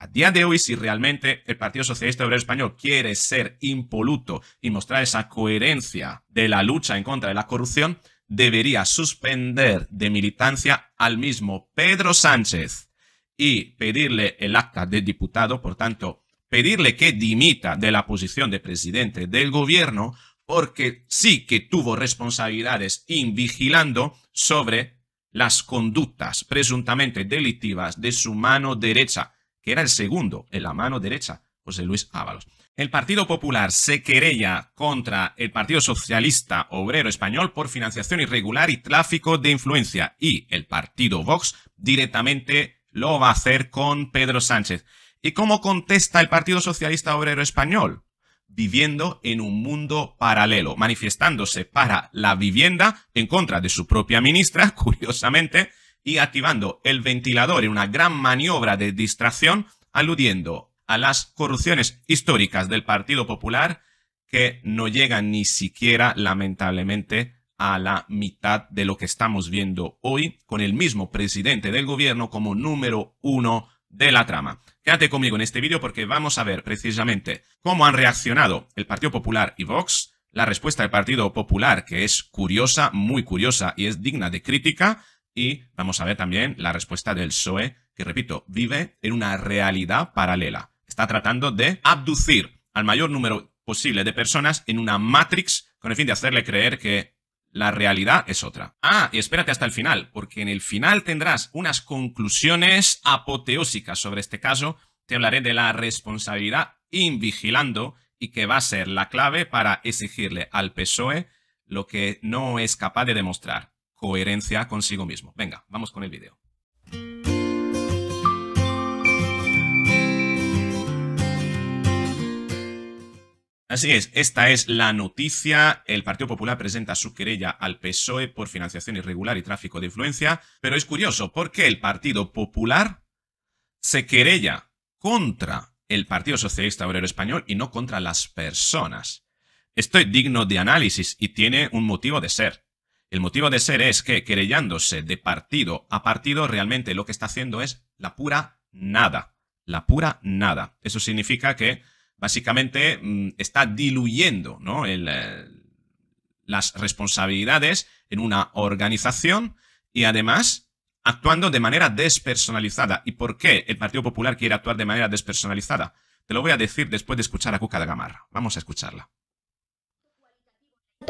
A día de hoy, si realmente el Partido Socialista Obrero Español quiere ser impoluto y mostrar esa coherencia de la lucha en contra de la corrupción, debería suspender de militancia al mismo Pedro Sánchez y pedirle el acta de diputado, por tanto, pedirle que dimita de la posición de presidente del gobierno, porque sí que tuvo responsabilidades invigilando sobre las conductas presuntamente delictivas de su mano derecha que era el segundo en la mano derecha, José Luis Ábalos. El Partido Popular se querella contra el Partido Socialista Obrero Español por financiación irregular y tráfico de influencia y el Partido Vox directamente lo va a hacer con Pedro Sánchez. ¿Y cómo contesta el Partido Socialista Obrero Español? viviendo en un mundo paralelo, manifestándose para la vivienda en contra de su propia ministra, curiosamente, y activando el ventilador en una gran maniobra de distracción, aludiendo a las corrupciones históricas del Partido Popular que no llegan ni siquiera, lamentablemente, a la mitad de lo que estamos viendo hoy con el mismo presidente del gobierno como número uno de la trama. Quédate conmigo en este vídeo porque vamos a ver precisamente cómo han reaccionado el Partido Popular y Vox, la respuesta del Partido Popular que es curiosa, muy curiosa y es digna de crítica, y vamos a ver también la respuesta del PSOE, que repito, vive en una realidad paralela. Está tratando de abducir al mayor número posible de personas en una matrix con el fin de hacerle creer que la realidad es otra. Ah, y espérate hasta el final, porque en el final tendrás unas conclusiones apoteósicas sobre este caso. Te hablaré de la responsabilidad invigilando y que va a ser la clave para exigirle al PSOE lo que no es capaz de demostrar coherencia consigo mismo. Venga, vamos con el video. Así es, esta es la noticia. El Partido Popular presenta su querella al PSOE por financiación irregular y tráfico de influencia, pero es curioso porque el Partido Popular se querella contra el Partido Socialista Obrero Español y no contra las personas. Estoy digno de análisis y tiene un motivo de ser. El motivo de ser es que, querellándose de partido a partido, realmente lo que está haciendo es la pura nada. La pura nada. Eso significa que básicamente mm, está diluyendo ¿no? Eh, las responsabilidades en una organización y además actuando de manera despersonalizada. ¿Y por qué el Partido Popular quiere actuar de manera despersonalizada? Te lo voy a decir después de escuchar a Cuca de Gamarra. Vamos a escucharla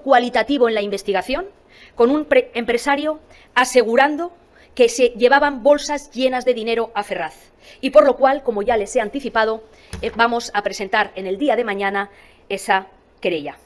cualitativo en la investigación con un empresario asegurando que se llevaban bolsas llenas de dinero a Ferraz. Y por lo cual, como ya les he anticipado, eh, vamos a presentar en el día de mañana esa querella.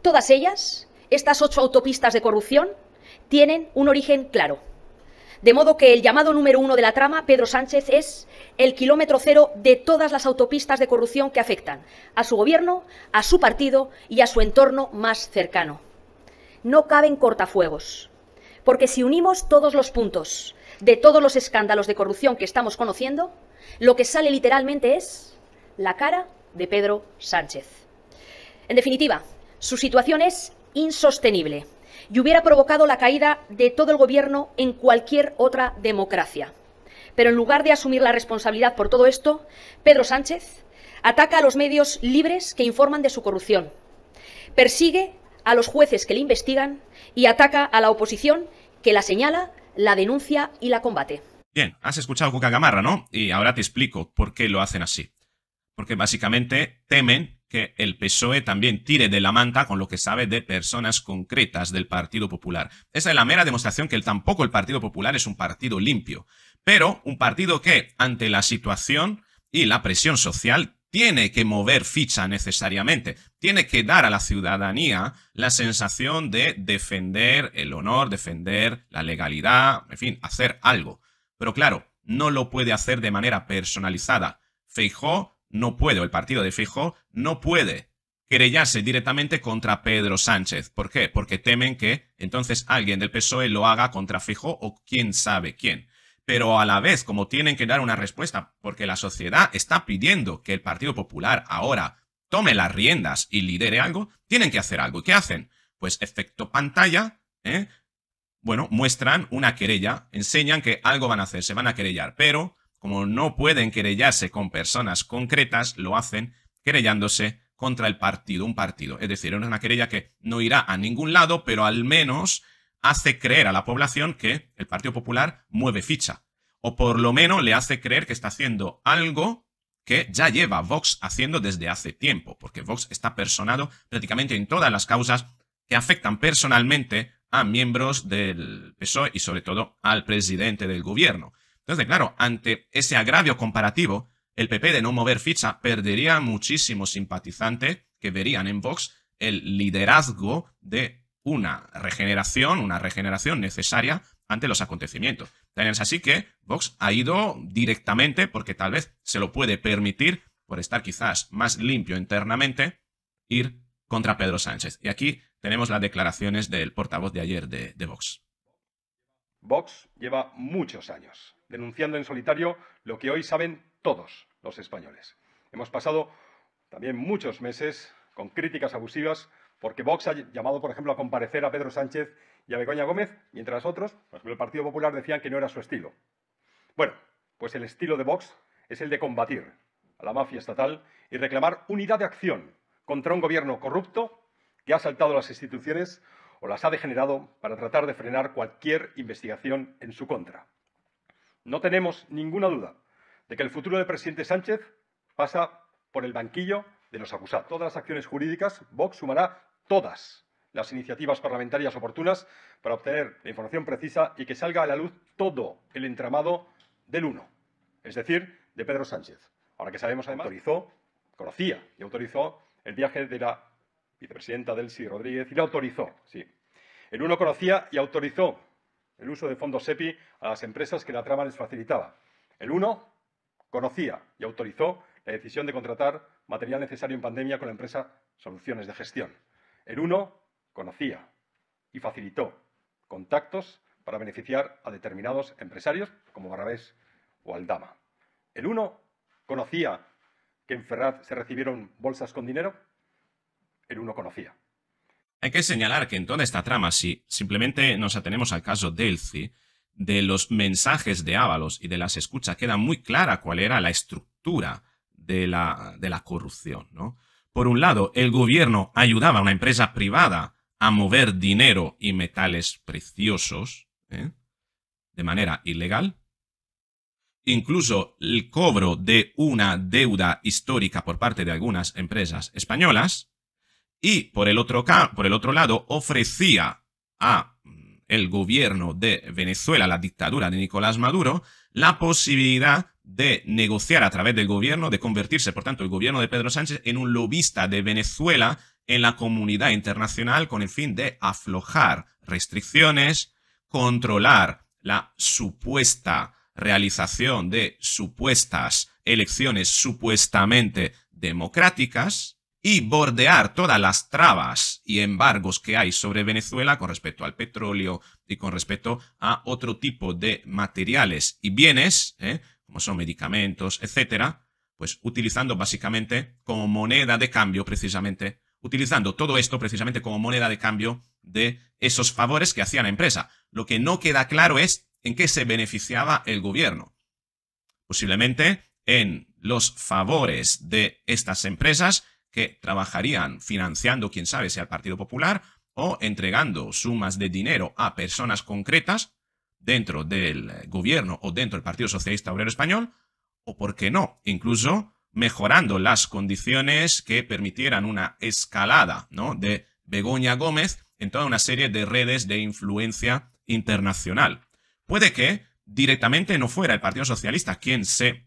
Todas ellas, estas ocho autopistas de corrupción, tienen un origen claro de modo que el llamado número uno de la trama, Pedro Sánchez, es el kilómetro cero de todas las autopistas de corrupción que afectan a su gobierno, a su partido y a su entorno más cercano. No caben cortafuegos, porque si unimos todos los puntos de todos los escándalos de corrupción que estamos conociendo, lo que sale literalmente es la cara de Pedro Sánchez. En definitiva, su situación es insostenible y hubiera provocado la caída de todo el gobierno en cualquier otra democracia. Pero en lugar de asumir la responsabilidad por todo esto, Pedro Sánchez ataca a los medios libres que informan de su corrupción, persigue a los jueces que le investigan y ataca a la oposición que la señala, la denuncia y la combate. Bien, has escuchado Cuca Gamarra, ¿no? Y ahora te explico por qué lo hacen así. Porque básicamente temen que el PSOE también tire de la manta con lo que sabe de personas concretas del Partido Popular. Esa es la mera demostración que tampoco el Partido Popular es un partido limpio, pero un partido que, ante la situación y la presión social, tiene que mover ficha necesariamente, tiene que dar a la ciudadanía la sensación de defender el honor, defender la legalidad, en fin, hacer algo. Pero claro, no lo puede hacer de manera personalizada. Feijó no puede, el partido de Fijo no puede querellarse directamente contra Pedro Sánchez. ¿Por qué? Porque temen que entonces alguien del PSOE lo haga contra Fijo o quién sabe quién. Pero a la vez, como tienen que dar una respuesta, porque la sociedad está pidiendo que el Partido Popular ahora tome las riendas y lidere algo, tienen que hacer algo. ¿Y qué hacen? Pues efecto pantalla, ¿eh? bueno, muestran una querella, enseñan que algo van a hacer, se van a querellar, pero como no pueden querellarse con personas concretas, lo hacen querellándose contra el partido, un partido. Es decir, es una querella que no irá a ningún lado, pero al menos hace creer a la población que el Partido Popular mueve ficha. O por lo menos le hace creer que está haciendo algo que ya lleva Vox haciendo desde hace tiempo, porque Vox está personado prácticamente en todas las causas que afectan personalmente a miembros del PSOE y sobre todo al presidente del gobierno. Entonces, claro, ante ese agravio comparativo, el PP de no mover ficha perdería muchísimo simpatizante que verían en Vox el liderazgo de una regeneración, una regeneración necesaria ante los acontecimientos. También así que Vox ha ido directamente, porque tal vez se lo puede permitir, por estar quizás más limpio internamente, ir contra Pedro Sánchez. Y aquí tenemos las declaraciones del portavoz de ayer de, de Vox. Vox lleva muchos años denunciando en solitario lo que hoy saben todos los españoles. Hemos pasado también muchos meses con críticas abusivas porque Vox ha llamado, por ejemplo, a comparecer a Pedro Sánchez y a Begoña Gómez, mientras otros, por ejemplo, el Partido Popular decían que no era su estilo. Bueno, pues el estilo de Vox es el de combatir a la mafia estatal y reclamar unidad de acción contra un gobierno corrupto que ha asaltado las instituciones o las ha degenerado para tratar de frenar cualquier investigación en su contra. No tenemos ninguna duda de que el futuro del presidente Sánchez pasa por el banquillo de los acusados. Todas las acciones jurídicas, Vox sumará todas las iniciativas parlamentarias oportunas para obtener la información precisa y que salga a la luz todo el entramado del uno, es decir, de Pedro Sánchez. Ahora que sabemos, además, autorizó, conocía y autorizó el viaje de la vicepresidenta Delcy Rodríguez, y la autorizó, sí. El uno conocía y autorizó el uso de fondos SEPI a las empresas que la trama les facilitaba. El uno conocía y autorizó la decisión de contratar material necesario en pandemia con la empresa Soluciones de Gestión. El uno conocía y facilitó contactos para beneficiar a determinados empresarios como Barrabés o Aldama. El uno conocía que en Ferraz se recibieron bolsas con dinero pero uno conocía. Hay que señalar que en toda esta trama, si simplemente nos atenemos al caso Delci, de los mensajes de Ábalos y de las escuchas, queda muy clara cuál era la estructura de la, corrupción. Por un lado, el gobierno ayudaba a una empresa privada a mover dinero y metales preciosos ¿eh? de manera ilegal. Incluso el cobro de una deuda histórica por parte de algunas empresas españolas y por el otro, por el otro lado ofrecía a mm, el gobierno de Venezuela, la dictadura de Nicolás Maduro, la posibilidad de negociar a través del gobierno, de convertirse, por tanto, el gobierno de Pedro Sánchez en un lobista de Venezuela en la comunidad internacional con el fin de aflojar restricciones, controlar la supuesta realización de supuestas elecciones supuestamente democráticas y bordear todas las trabas y embargos que hay sobre Venezuela con respecto al petróleo y con respecto a otro tipo de materiales y bienes, ¿eh? como son medicamentos, etcétera, pues utilizando básicamente como moneda de cambio precisamente, utilizando todo esto precisamente como moneda de cambio de esos favores que hacía la empresa. Lo que no queda claro es en qué se beneficiaba el gobierno. Posiblemente en los favores de estas empresas que trabajarían financiando, quién sabe, sea el Partido Popular o entregando sumas de dinero a personas concretas dentro del gobierno o dentro del Partido Socialista Obrero Español, o por qué no, incluso mejorando las condiciones que permitieran una escalada ¿no? de Begoña Gómez en toda una serie de redes de influencia internacional. Puede que directamente no fuera el Partido Socialista quien se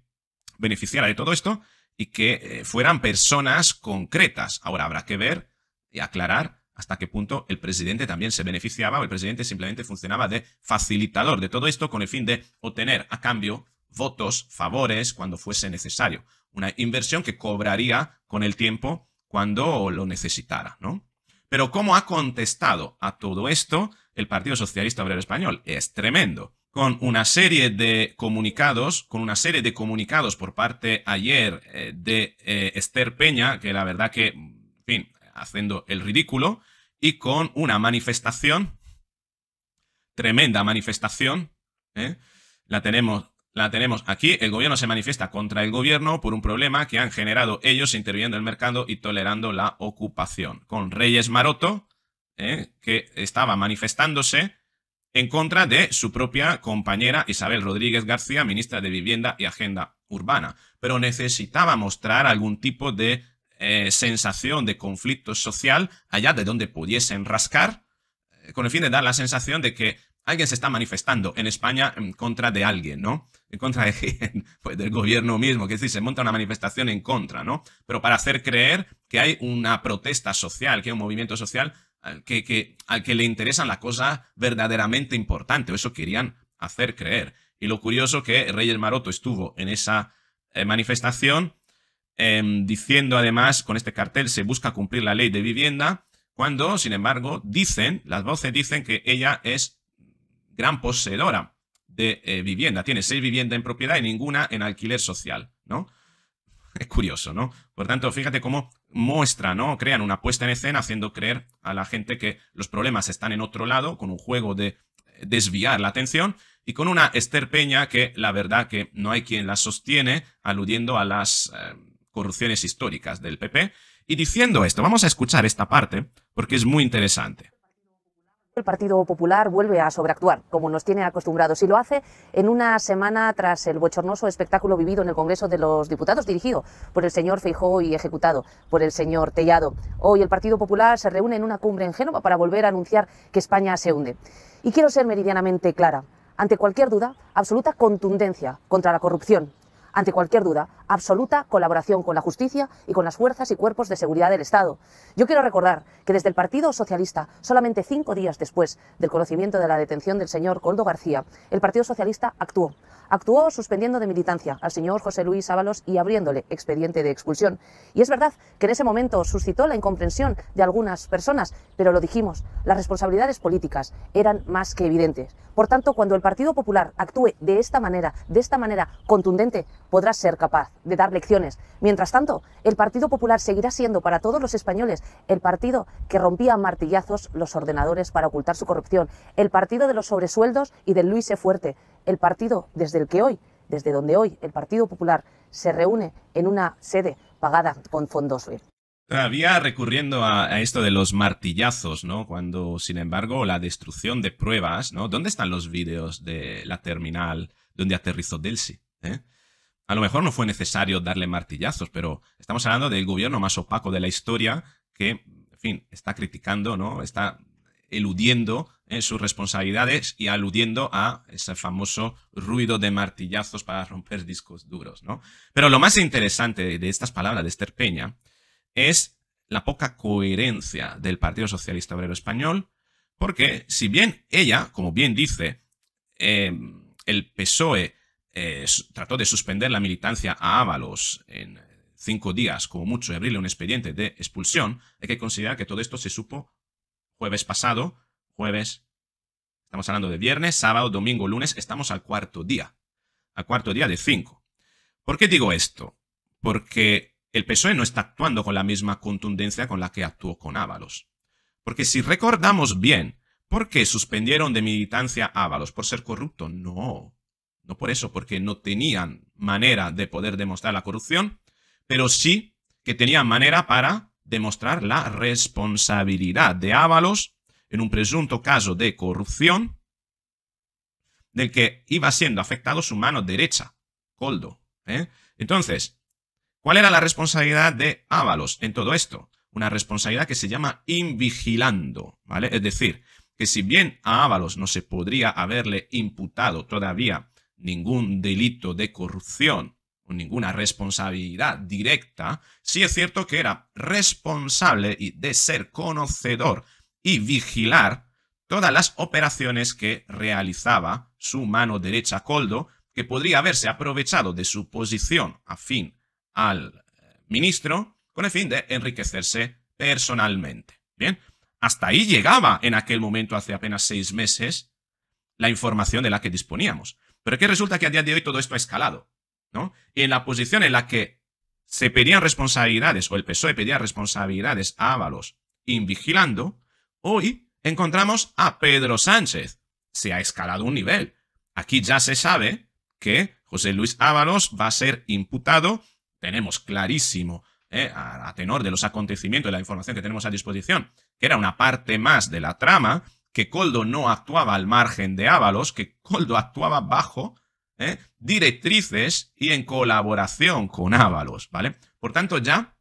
beneficiara de todo esto, y que eh, fueran personas concretas. Ahora habrá que ver y aclarar hasta qué punto el presidente también se beneficiaba o el presidente simplemente funcionaba de facilitador de todo esto con el fin de obtener a cambio votos, favores cuando fuese necesario. Una inversión que cobraría con el tiempo cuando lo necesitara, ¿no? Pero cómo ha contestado a todo esto el Partido Socialista Obrero Español es tremendo con una serie de comunicados, con una serie de comunicados por parte ayer eh, de eh, Esther Peña, que la verdad que, en fin, haciendo el ridículo, y con una manifestación, tremenda manifestación, ¿eh? la, tenemos, la tenemos aquí, el gobierno se manifiesta contra el gobierno por un problema que han generado ellos interviniendo en el mercado y tolerando la ocupación, con Reyes Maroto, que estaba manifestándose, en contra de su propia compañera Isabel Rodríguez García, ministra de Vivienda y Agenda Urbana. Pero necesitaba mostrar algún tipo de eh, sensación de conflicto social allá de donde pudiesen rascar, eh, con el fin de dar la sensación de que alguien se está manifestando en España en contra de alguien, ¿no? En contra pues del gobierno mismo, que es decir, se monta una manifestación en contra, ¿no? Pero para hacer creer que hay una protesta social, que hay un movimiento social al que, le interesan la cosa verdaderamente importante, o eso querían hacer creer. Y lo curioso que Reyes Maroto estuvo en esa eh, manifestación em, diciendo además con este cartel se busca cumplir la ley de vivienda, cuando, sin embargo, dicen, las voces dicen que ella es gran poseedora de eh, vivienda, tiene seis viviendas en propiedad y ninguna en alquiler social, ¿no? Es curioso, ¿no? Por tanto, fíjate cómo muestra, ¿no? Crean una puesta en escena haciendo creer a la gente que los problemas están en otro lado, con un juego de eh, desviar la atención y con una esterpeña que la verdad que no hay quien la sostiene, aludiendo a las eh, corrupciones históricas del PP. Y diciendo esto, vamos a escuchar esta parte porque es muy interesante el Partido Popular vuelve a sobreactuar, como nos tiene acostumbrados, y lo hace en una semana tras el bochornoso espectáculo vivido en el Congreso de los Diputados, dirigido por el señor Feijó y ejecutado por el señor Tellado. Hoy el Partido Popular se reúne en una cumbre en Génova para volver a anunciar que España se hunde. Y quiero ser meridianamente clara. Ante cualquier duda, absoluta contundencia contra la corrupción. Ante cualquier duda, absoluta colaboración con la justicia y con las fuerzas y cuerpos de seguridad del Estado. Yo quiero recordar que desde el Partido Socialista, solamente cinco días después del conocimiento de la detención del señor Coldo García, el Partido Socialista actuó. Actuó suspendiendo de militancia al señor José Luis Ábalos y abriéndole expediente de expulsión. Y es verdad que en ese momento suscitó la incomprensión de algunas personas, pero lo dijimos, las responsabilidades políticas eran más que evidentes. Por tanto, cuando el Partido Popular actúe de esta manera, de esta manera contundente, podrá ser capaz de dar lecciones. Mientras tanto, el Partido Popular seguirá siendo para todos los españoles el partido que rompía martillazos los ordenadores para ocultar su corrupción, el partido de los sobresueldos y del Luis e. Fuerte, el partido desde el que hoy, desde donde hoy el Partido Popular se reúne en una sede pagada con fondos recurriendo a, esto de los martillazos, ¿no? Cuando, sin embargo, la destrucción de pruebas, ¿no? ¿Dónde están los vídeos de la terminal donde aterrizó Delsi? Eh? A lo mejor no fue necesario darle martillazos, pero estamos hablando del gobierno más opaco de la historia que, en fin, está criticando, ¿no? Está eludiendo en eh, sus responsabilidades y aludiendo a ese famoso ruido de martillazos para romper discos duros, ¿no? Pero lo más interesante de estas palabras de Esther Peña es la poca coherencia del Partido Socialista Obrero Español, porque si bien ella, como bien dice, eh, el PSOE eh, trató de suspender la militancia a Ábalos en cinco días, como mucho, y abrirle un expediente de expulsión, hay que considerar que todo esto se supo jueves pasado, jueves, estamos hablando de viernes, sábado, domingo, lunes, estamos al cuarto día, al cuarto día de cinco. ¿Por qué digo esto? Porque el PSOE no está actuando con la misma contundencia con la que actuó con Ábalos. Porque si recordamos bien, ¿por qué suspendieron de militancia a Ábalos? ¿Por ser corrupto? No. No por eso, porque no tenían manera de poder demostrar la corrupción, pero sí que tenían manera para demostrar la responsabilidad de Ábalos en un presunto caso de corrupción del que iba siendo afectado su mano derecha, Coldo. ¿eh? Entonces, ¿cuál era la responsabilidad de Ábalos en todo esto? Una responsabilidad que se llama invigilando, ¿vale? Es decir, que si bien a Ábalos no se podría haberle imputado todavía ningún delito de corrupción o ninguna responsabilidad directa, sí es cierto que era responsable de ser conocedor y vigilar todas las operaciones que realizaba su mano derecha Coldo, que podría haberse aprovechado de su posición afín al eh, ministro con el fin de enriquecerse personalmente. Bien, hasta ahí llegaba en aquel momento, hace apenas seis meses, la información de la que disponíamos. Pero que resulta que a día de hoy todo esto ha escalado, ¿no? Y en la posición en la que se pedían responsabilidades, o el PSOE pedía responsabilidades a Ábalos invigilando, hoy encontramos a Pedro Sánchez. Se ha escalado un nivel. Aquí ya se sabe que José Luis Ábalos va a ser imputado, tenemos clarísimo, eh, a tenor de los acontecimientos y la información que tenemos a disposición, que era una parte más de la trama, que Coldo no actuaba al margen de Ábalos, que Coldo actuaba bajo ¿eh? directrices y en colaboración con Ábalos, ¿vale? Por tanto, ya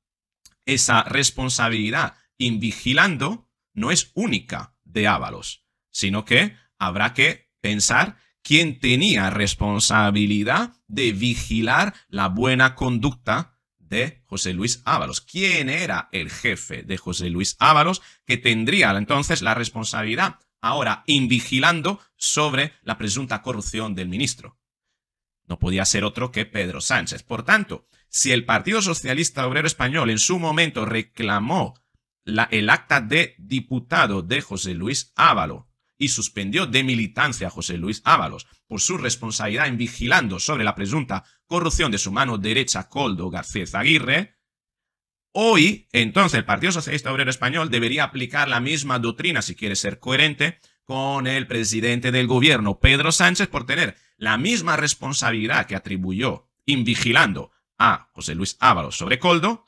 esa responsabilidad invigilando no es única de Ábalos, sino que habrá que pensar quién tenía responsabilidad de vigilar la buena conducta de José Luis Ábalos. ¿Quién era el jefe de José Luis Ábalos que tendría entonces la responsabilidad ahora invigilando sobre la presunta corrupción del ministro? No podía ser otro que Pedro Sánchez. Por tanto, si el Partido Socialista Obrero Español en su momento reclamó la, el acta de diputado de José Luis Ábalos y suspendió de militancia a José Luis Ábalos por su responsabilidad en vigilando sobre la presunta corrupción de su mano derecha Coldo Garcés Aguirre, hoy entonces el Partido Socialista Obrero Español debería aplicar la misma doctrina si quiere ser coherente con el presidente del gobierno, Pedro Sánchez, por tener la misma responsabilidad que atribuyó invigilando a José Luis Ábalos sobre Coldo,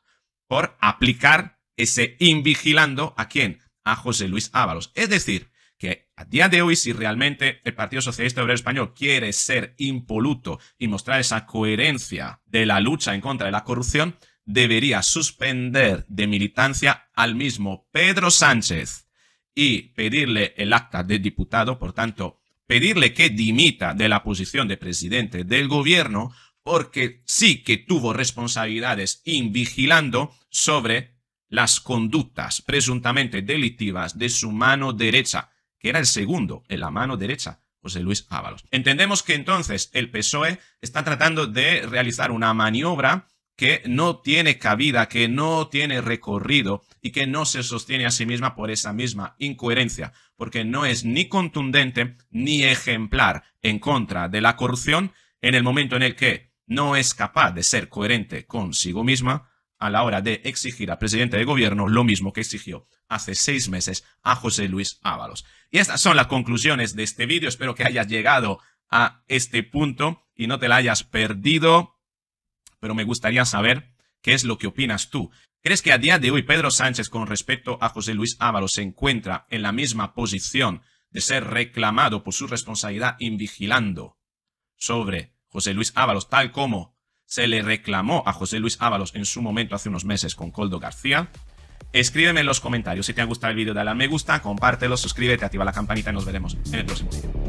por aplicar ese invigilando a quién? A José Luis Ábalos. Es decir, que a día de hoy, si realmente el Partido Socialista Obrero Español quiere ser impoluto y mostrar esa coherencia de la lucha en contra de la corrupción, debería suspender de militancia al mismo Pedro Sánchez y pedirle el acta de diputado, por tanto, pedirle que dimita de la posición de presidente del gobierno, porque sí que tuvo responsabilidades invigilando sobre las conductas presuntamente delictivas de su mano derecha, que era el segundo en la mano derecha, José Luis Ábalos. Entendemos que entonces el PSOE está tratando de realizar una maniobra que no tiene cabida, que no tiene recorrido y que no se sostiene a sí misma por esa misma incoherencia, porque no es ni contundente ni ejemplar en contra de la corrupción en el momento en el que no es capaz de ser coherente consigo misma a la hora de exigir al presidente de gobierno lo mismo que exigió hace seis meses a José Luis Ábalos. Y estas son las conclusiones de este vídeo. Espero que hayas llegado a este punto y no te la hayas perdido, pero me gustaría saber qué es lo que opinas tú. ¿Crees que a día de hoy Pedro Sánchez con respecto a José Luis Ábalos se encuentra en la misma posición de ser reclamado por su responsabilidad invigilando sobre José Luis Ábalos, tal como se le reclamó a José Luis Ábalos en su momento hace unos meses con Coldo García. Escríbeme en los comentarios si te ha gustado el vídeo, dale a me gusta, compártelo, suscríbete, activa la campanita y nos veremos en el próximo vídeo.